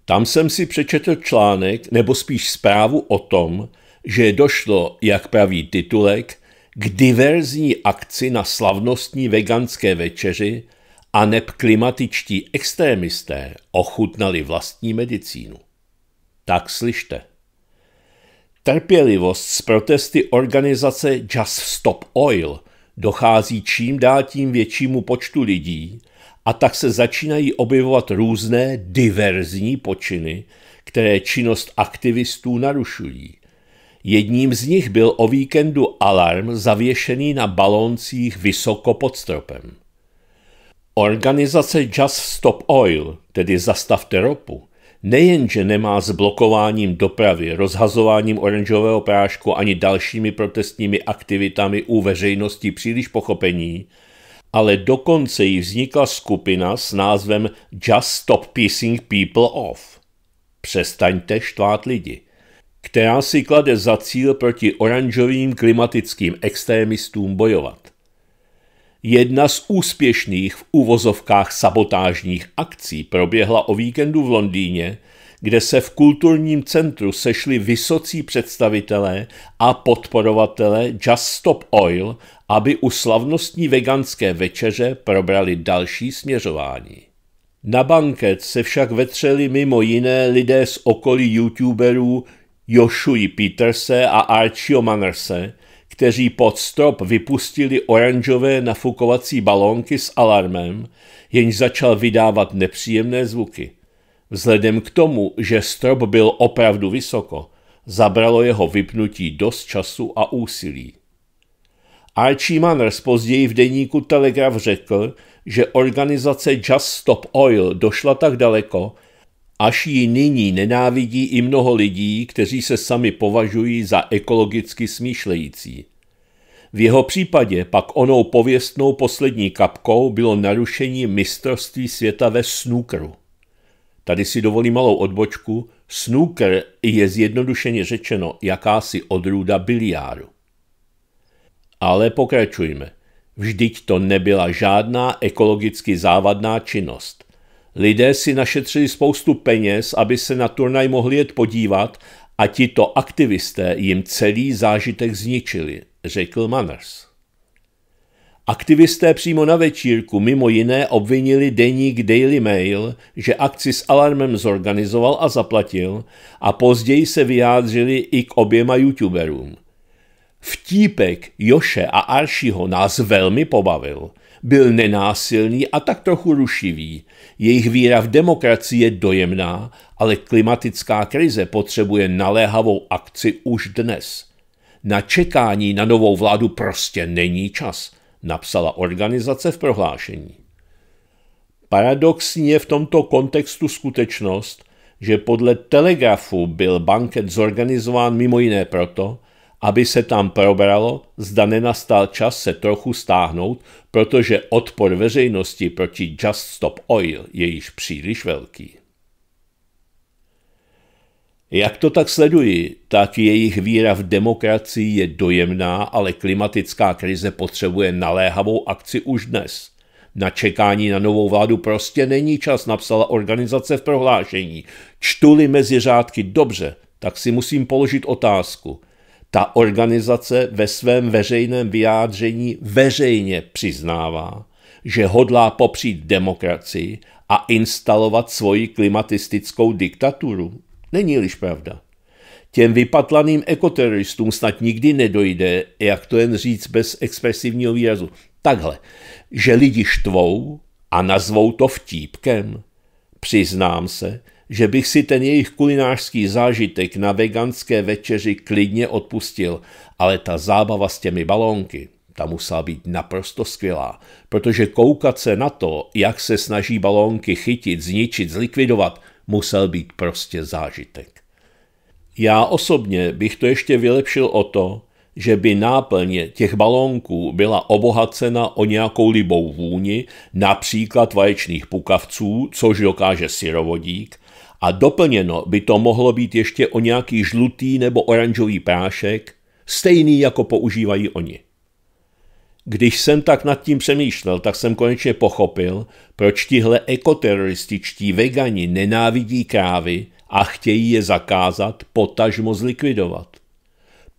Tam jsem si přečetl článek, nebo spíš zprávu o tom, že došlo, jak praví titulek, k diverzní akci na slavnostní veganské večeři a neb klimatičtí extrémisté ochutnali vlastní medicínu. Tak slyšte. Trpělivost z protesty organizace Just Stop Oil dochází čím dál tím většímu počtu lidí a tak se začínají objevovat různé diverzní počiny, které činnost aktivistů narušují – Jedním z nich byl o víkendu alarm zavěšený na balóncích vysoko pod stropem. Organizace Just Stop Oil, tedy Zastavte ropu, nejenže nemá s blokováním dopravy, rozhazováním oranžového prášku ani dalšími protestními aktivitami u veřejnosti příliš pochopení, ale dokonce jí vznikla skupina s názvem Just Stop Pissing People Off. Přestaňte štvát lidi která si klade za cíl proti oranžovým klimatickým extrémistům bojovat. Jedna z úspěšných v uvozovkách sabotážních akcí proběhla o víkendu v Londýně, kde se v kulturním centru sešli vysocí představitelé a podporovatelé Just Stop Oil, aby u slavnostní veganské večeře probrali další směřování. Na banket se však vetřeli mimo jiné lidé z okolí youtuberů Joshua Peterse a Archio Mannerse, kteří pod strop vypustili oranžové nafukovací balónky s alarmem, jenž začal vydávat nepříjemné zvuky. Vzhledem k tomu, že strop byl opravdu vysoko, zabralo jeho vypnutí dost času a úsilí. Archie Manners později v deníku Telegraph řekl, že organizace Just Stop Oil došla tak daleko, až ji nyní nenávidí i mnoho lidí, kteří se sami považují za ekologicky smýšlející. V jeho případě pak onou pověstnou poslední kapkou bylo narušení mistrovství světa ve snookeru. Tady si dovolím malou odbočku. Snooker je zjednodušeně řečeno jakási odrůda biliáru. Ale pokračujme. Vždyť to nebyla žádná ekologicky závadná činnost. Lidé si našetřili spoustu peněz, aby se na turnaj mohli jet podívat a tito aktivisté jim celý zážitek zničili, řekl Manners. Aktivisté přímo na večírku mimo jiné obvinili deník Daily Mail, že akci s alarmem zorganizoval a zaplatil a později se vyjádřili i k oběma youtuberům. Vtípek Joše a Aršího nás velmi pobavil – byl nenásilný a tak trochu rušivý. Jejich víra v demokracii je dojemná, ale klimatická krize potřebuje naléhavou akci už dnes. Na čekání na novou vládu prostě není čas, napsala organizace v prohlášení. Paradoxní je v tomto kontextu skutečnost, že podle Telegrafu byl banket zorganizován mimo jiné proto, aby se tam probralo, zda nenastal čas se trochu stáhnout, protože odpor veřejnosti proti Just Stop Oil je již příliš velký. Jak to tak sleduji, tak jejich víra v demokracii je dojemná, ale klimatická krize potřebuje naléhavou akci už dnes. Na čekání na novou vládu prostě není čas, napsala organizace v prohlášení. Čtuli mezi řádky dobře, tak si musím položit otázku ta organizace ve svém veřejném vyjádření veřejně přiznává, že hodlá popřít demokracii a instalovat svoji klimatistickou diktaturu. Není-liž pravda. Těm vypatlaným ekoteroristům snad nikdy nedojde, jak to jen říct bez expresivního výrazu, takhle, že lidi štvou a nazvou to vtípkem. Přiznám se, že bych si ten jejich kulinářský zážitek na veganské večeři klidně odpustil, ale ta zábava s těmi balónky, ta musela být naprosto skvělá, protože koukat se na to, jak se snaží balónky chytit, zničit, zlikvidovat, musel být prostě zážitek. Já osobně bych to ještě vylepšil o to, že by náplně těch balónků byla obohacena o nějakou libou vůni, například vaječných pukavců, což dokáže syrovodík, a doplněno by to mohlo být ještě o nějaký žlutý nebo oranžový prášek, stejný jako používají oni. Když jsem tak nad tím přemýšlel, tak jsem konečně pochopil, proč tihle ekoterorističtí vegani nenávidí krávy a chtějí je zakázat, potažmo zlikvidovat.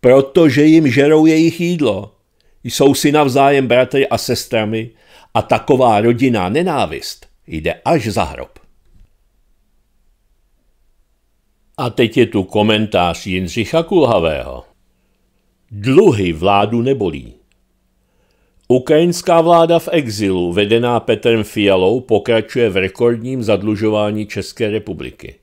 Protože jim žerou jejich jídlo. Jsou si navzájem bratry a sestrami a taková rodinná nenávist jde až za hrob. A teď je tu komentář Jindřicha Kulhavého. Dluhy vládu nebolí. Ukrajinská vláda v exilu, vedená Petrem Fialou, pokračuje v rekordním zadlužování České republiky.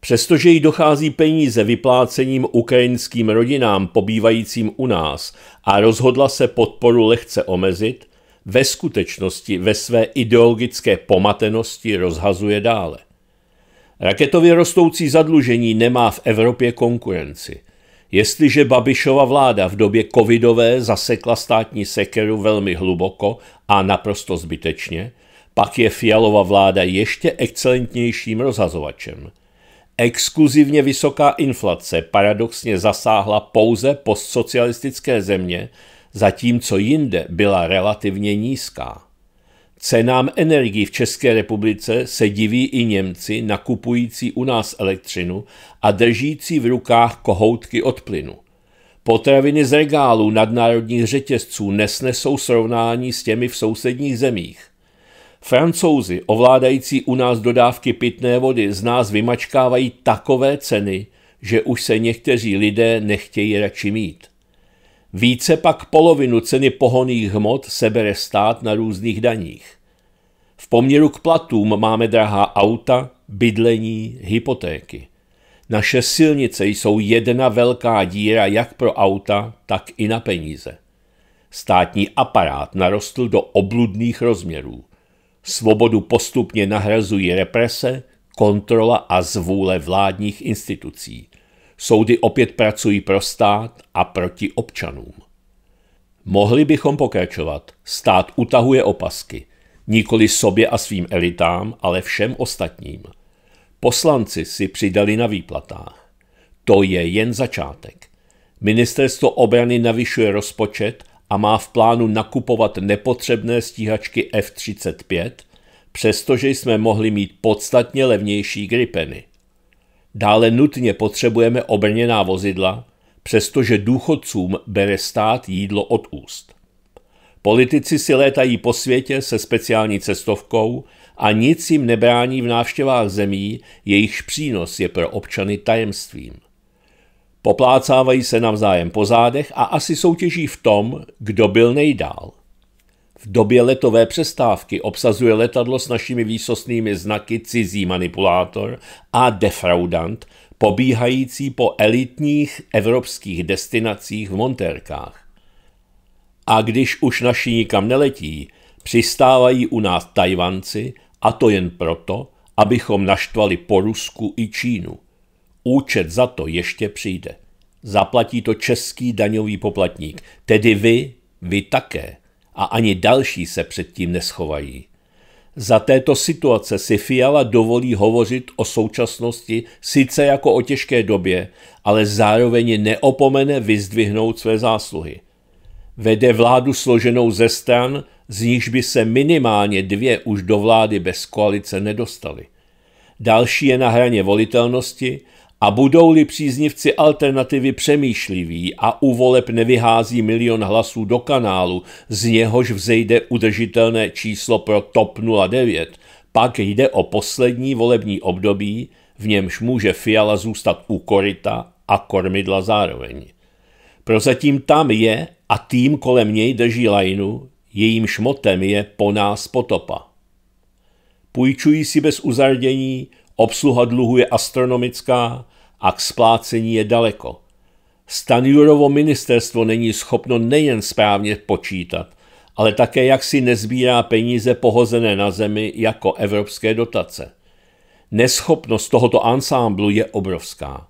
Přestože jí dochází peníze vyplácením ukrajinským rodinám pobývajícím u nás a rozhodla se podporu lehce omezit, ve skutečnosti ve své ideologické pomatenosti rozhazuje dále. Raketově rostoucí zadlužení nemá v Evropě konkurenci. Jestliže Babišova vláda v době covidové zasekla státní sekeru velmi hluboko a naprosto zbytečně, pak je Fialova vláda ještě excelentnějším rozhazovačem. Exkluzivně vysoká inflace paradoxně zasáhla pouze postsocialistické země, zatímco jinde byla relativně nízká. Cenám energii v České republice se diví i Němci nakupující u nás elektřinu a držící v rukách kohoutky od plynu. Potraviny z regálů nadnárodních řetězců nesnesou srovnání s těmi v sousedních zemích. Francouzi, ovládající u nás dodávky pitné vody, z nás vymačkávají takové ceny, že už se někteří lidé nechtějí radši mít. Více pak polovinu ceny pohoných hmot sebere stát na různých daních. V poměru k platům máme drahá auta, bydlení, hypotéky. Naše silnice jsou jedna velká díra jak pro auta, tak i na peníze. Státní aparát narostl do obludných rozměrů. Svobodu postupně nahrazují represe, kontrola a zvůle vládních institucí. Soudy opět pracují pro stát a proti občanům. Mohli bychom pokračovat. Stát utahuje opasky. Nikoli sobě a svým elitám, ale všem ostatním. Poslanci si přidali na výplatách. To je jen začátek. Ministerstvo obrany navyšuje rozpočet a má v plánu nakupovat nepotřebné stíhačky F-35, přestože jsme mohli mít podstatně levnější gripeny. Dále nutně potřebujeme obrněná vozidla, přestože důchodcům bere stát jídlo od úst. Politici si létají po světě se speciální cestovkou a nic jim nebrání v návštěvách zemí, jejichž přínos je pro občany tajemstvím. Poplácávají se navzájem po zádech a asi soutěží v tom, kdo byl nejdál – v době letové přestávky obsazuje letadlo s našimi výsostnými znaky cizí manipulátor a defraudant, pobíhající po elitních evropských destinacích v Montérkách. A když už naši nikam neletí, přistávají u nás Tajvanci, a to jen proto, abychom naštvali po Rusku i Čínu. Účet za to ještě přijde. Zaplatí to český daňový poplatník, tedy vy, vy také a ani další se předtím neschovají. Za této situace si Fiala dovolí hovořit o současnosti sice jako o těžké době, ale zároveň neopomene vyzdvihnout své zásluhy. Vede vládu složenou ze stran, z níž by se minimálně dvě už do vlády bez koalice nedostaly. Další je na hraně volitelnosti, a budou-li příznivci alternativy přemýšliví a u voleb nevyhází milion hlasů do kanálu, z něhož vzejde udržitelné číslo pro TOP 09, pak jde o poslední volební období, v němž může Fiala zůstat u korita a kormidla zároveň. Prozatím tam je a tým kolem něj drží lajnu, jejím šmotem je po nás potopa. Půjčují si bez uzardění, obsluha dluhu je astronomická, a k splácení je daleko. Stanjurovo ministerstvo není schopno nejen správně počítat, ale také jak si nezbírá peníze pohozené na zemi jako evropské dotace. Neschopnost tohoto ansámblu je obrovská.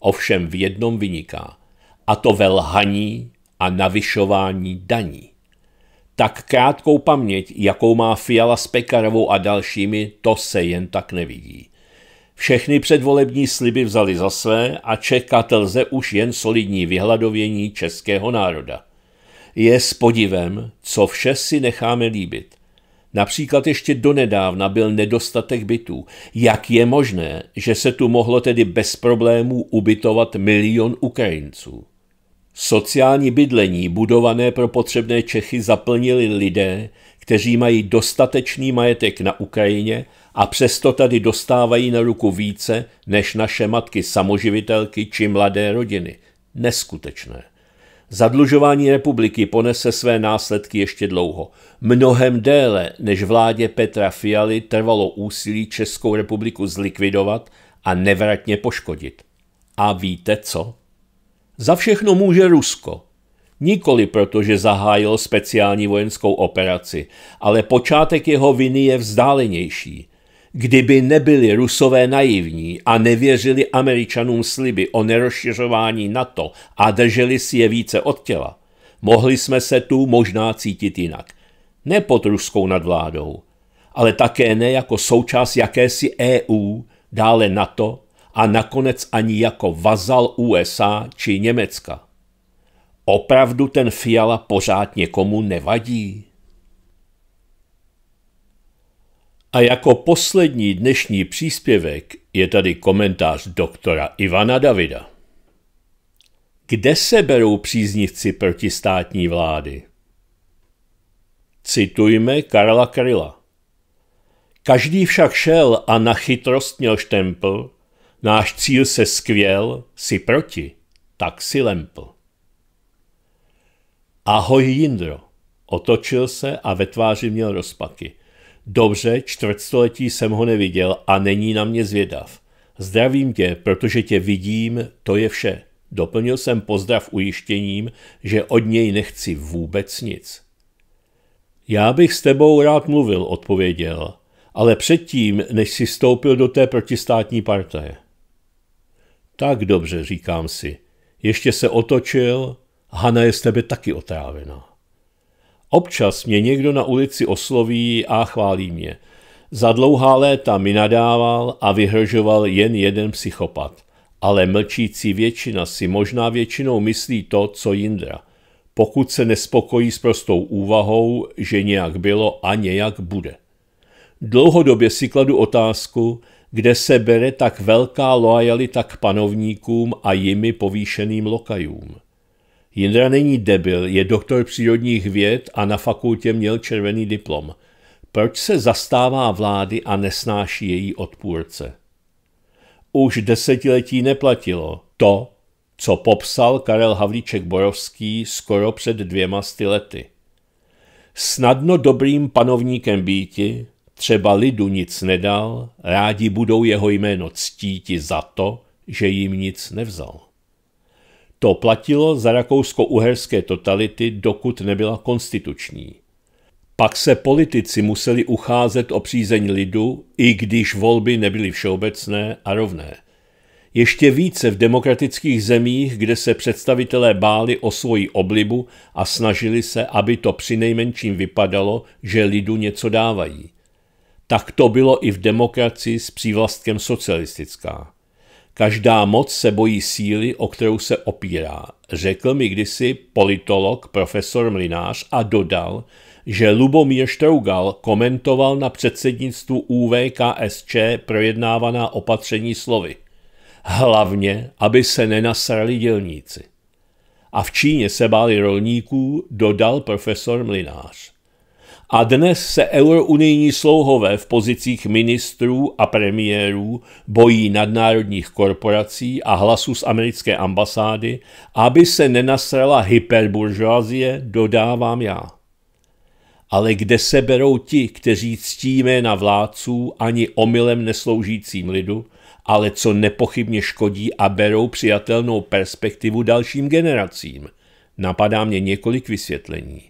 Ovšem v jednom vyniká. A to ve lhaní a navyšování daní. Tak krátkou paměť, jakou má Fiala s Pekarovou a dalšími, to se jen tak nevidí. Všechny předvolební sliby vzali za své a čekat lze už jen solidní vyhladovění českého národa. Je s podivem, co vše si necháme líbit. Například ještě donedávna byl nedostatek bytů. Jak je možné, že se tu mohlo tedy bez problémů ubytovat milion Ukrajinců? Sociální bydlení budované pro potřebné Čechy zaplnili lidé, kteří mají dostatečný majetek na Ukrajině a přesto tady dostávají na ruku více než naše matky samoživitelky či mladé rodiny. Neskutečné. Zadlužování republiky ponese své následky ještě dlouho. Mnohem déle, než vládě Petra Fialy trvalo úsilí Českou republiku zlikvidovat a nevratně poškodit. A víte co? Za všechno může Rusko. Nikoli proto, že zahájil speciální vojenskou operaci, ale počátek jeho viny je vzdálenější. Kdyby nebyli rusové naivní a nevěřili američanům sliby o nerozšiřování NATO a drželi si je více od těla, mohli jsme se tu možná cítit jinak. Ne pod ruskou nadvládou, ale také ne jako součást jakési EU, dále NATO a nakonec ani jako vazal USA či Německa. Opravdu ten Fiala pořád někomu nevadí? A jako poslední dnešní příspěvek je tady komentář doktora Ivana Davida. Kde se berou příznivci protistátní vlády? Citujme Karla Kryla. Každý však šel a na chytrost měl štempl, náš cíl se skvěl, si proti, tak si lempl. Ahoj Jindro, otočil se a ve tváři měl rozpaky. Dobře, čtvrtstoletí jsem ho neviděl a není na mě zvědav. Zdravím tě, protože tě vidím, to je vše. Doplnil jsem pozdrav ujištěním, že od něj nechci vůbec nic. Já bych s tebou rád mluvil, odpověděl, ale předtím, než si stoupil do té protistátní partaje. Tak dobře, říkám si. Ještě se otočil, Hana je z tebe taky otrávená. Občas mě někdo na ulici osloví a chválí mě. Za dlouhá léta mi nadával a vyhržoval jen jeden psychopat. Ale mlčící většina si možná většinou myslí to, co Jindra. Pokud se nespokojí s prostou úvahou, že nějak bylo a nějak bude. Dlouhodobě si kladu otázku, kde se bere tak velká loajalita k panovníkům a jimi povýšeným lokajům. Jindra není debil, je doktor přírodních věd a na fakultě měl červený diplom. Proč se zastává vlády a nesnáší její odpůrce? Už desetiletí neplatilo to, co popsal Karel Havlíček Borovský skoro před dvěma sty lety. Snadno dobrým panovníkem býti, třeba lidu nic nedal, rádi budou jeho jméno ctíti za to, že jim nic nevzal. To platilo za rakousko-uherské totality, dokud nebyla konstituční. Pak se politici museli ucházet o přízeň lidu, i když volby nebyly všeobecné a rovné. Ještě více v demokratických zemích, kde se představitelé báli o svoji oblibu a snažili se, aby to přinejmenším vypadalo, že lidu něco dávají. Tak to bylo i v demokracii s přívlastkem socialistická. Každá moc se bojí síly, o kterou se opírá, řekl mi kdysi politolog profesor Mlinář a dodal, že Lubomír Štrougal komentoval na předsednictvu UVKSČ projednávaná opatření slovy. Hlavně, aby se nenasrali dělníci. A v Číně se báli rolníků, dodal profesor Mlinář. A dnes se eurounijní slouhové v pozicích ministrů a premiérů bojí nadnárodních korporací a hlasů z americké ambasády, aby se nenasrala hyperburžoazie, dodávám já. Ale kde se berou ti, kteří ctí na vládců ani omylem nesloužícím lidu, ale co nepochybně škodí a berou přijatelnou perspektivu dalším generacím? Napadá mě několik vysvětlení.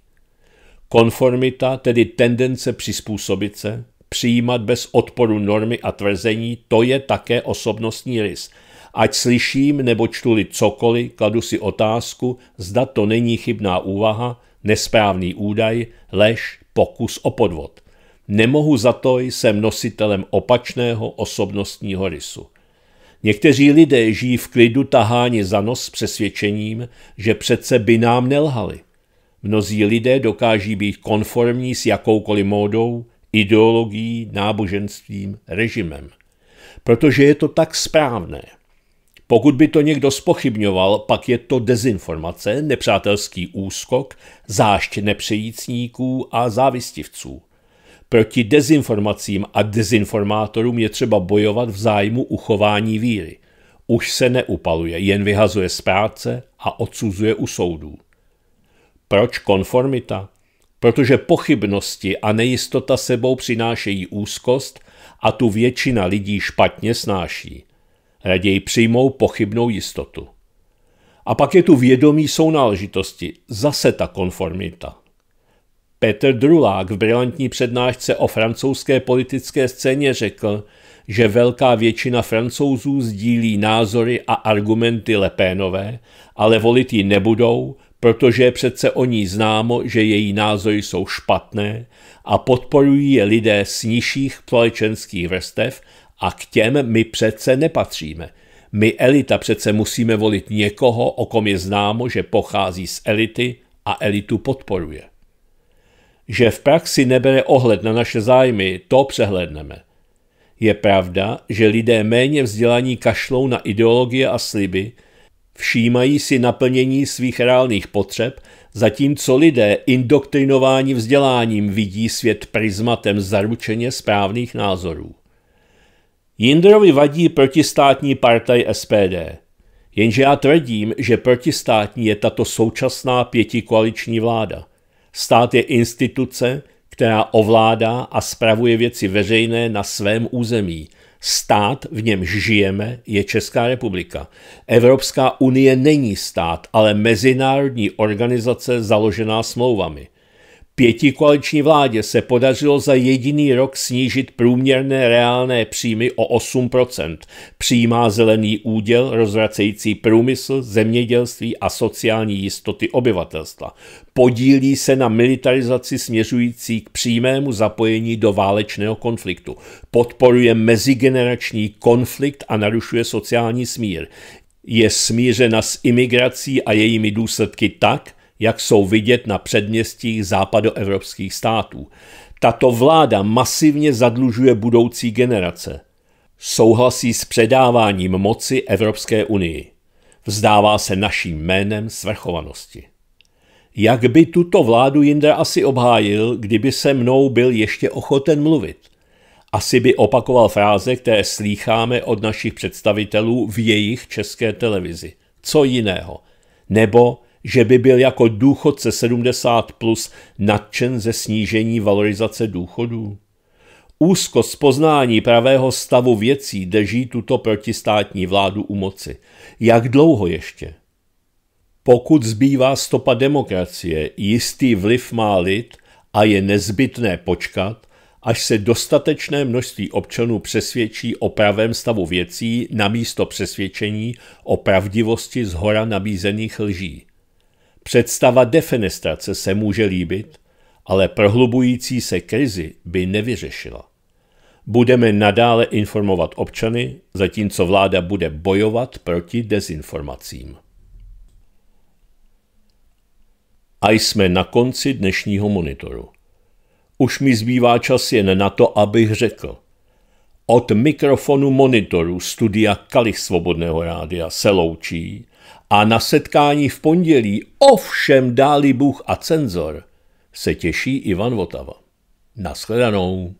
Konformita, tedy tendence přizpůsobit se, přijímat bez odporu normy a tvrzení, to je také osobnostní rys. Ať slyším nebo čtuli cokoliv, kladu si otázku, zda to není chybná úvaha, nesprávný údaj, lež, pokus o podvod. Nemohu za to, jsem nositelem opačného osobnostního rysu. Někteří lidé žijí v klidu taháni za nos přesvědčením, že přece by nám nelhali. Mnozí lidé dokáží být konformní s jakoukoliv módou, ideologií, náboženstvím, režimem. Protože je to tak správné. Pokud by to někdo spochybňoval, pak je to dezinformace, nepřátelský úskok, zášť nepřejícníků a závistivců. Proti dezinformacím a dezinformátorům je třeba bojovat v zájmu uchování víry. Už se neupaluje, jen vyhazuje z práce a odsuzuje u soudů. Proč konformita? Protože pochybnosti a nejistota sebou přinášejí úzkost a tu většina lidí špatně snáší. Raději přijmou pochybnou jistotu. A pak je tu vědomí sounáležitosti, zase ta konformita. Petr Drulák v brilantní přednášce o francouzské politické scéně řekl, že velká většina francouzů sdílí názory a argumenty Lepénové, ale volit ji nebudou, protože je přece o ní známo, že její názory jsou špatné a podporují je lidé z nižších společenských vrstev a k těm my přece nepatříme. My elita přece musíme volit někoho, o kom je známo, že pochází z elity a elitu podporuje. Že v praxi nebere ohled na naše zájmy, to přehledneme. Je pravda, že lidé méně vzdělaní kašlou na ideologie a sliby, všímají si naplnění svých reálných potřeb, zatímco lidé indoktrinováni vzděláním vidí svět prismatem zaručeně správných názorů. Jindrovi vadí protistátní partaj SPD. Jenže já tvrdím, že protistátní je tato současná pětikoaliční vláda. Stát je instituce, která ovládá a spravuje věci veřejné na svém území – Stát, v němž žijeme, je Česká republika. Evropská unie není stát, ale mezinárodní organizace založená smlouvami – koaliční vládě se podařilo za jediný rok snížit průměrné reálné příjmy o 8 Přijímá zelený úděl rozvracející průmysl, zemědělství a sociální jistoty obyvatelstva. Podílí se na militarizaci směřující k přímému zapojení do válečného konfliktu. Podporuje mezigenerační konflikt a narušuje sociální smír. Je smířena s imigrací a jejími důsledky tak, jak jsou vidět na předměstích západoevropských států. Tato vláda masivně zadlužuje budoucí generace. Souhlasí s předáváním moci Evropské unii. Vzdává se naším jménem svrchovanosti. Jak by tuto vládu Jindra asi obhájil, kdyby se mnou byl ještě ochoten mluvit? Asi by opakoval fráze, které slýcháme od našich představitelů v jejich české televizi. Co jiného? Nebo že by byl jako důchodce 70 plus nadšen ze snížení valorizace důchodů? Úzkost poznání pravého stavu věcí drží tuto protistátní vládu u moci. Jak dlouho ještě? Pokud zbývá stopa demokracie, jistý vliv má lid a je nezbytné počkat, až se dostatečné množství občanů přesvědčí o pravém stavu věcí namísto přesvědčení o pravdivosti zhora nabízených lží. Představa defenestrace se může líbit, ale prohlubující se krizi by nevyřešila. Budeme nadále informovat občany, zatímco vláda bude bojovat proti dezinformacím. A jsme na konci dnešního monitoru. Už mi zbývá čas jen na to, abych řekl. Od mikrofonu monitoru studia Kalich Svobodného rádia se loučí a na setkání v pondělí ovšem dáli Bůh a cenzor se těší Ivan Votava. Naschledanou.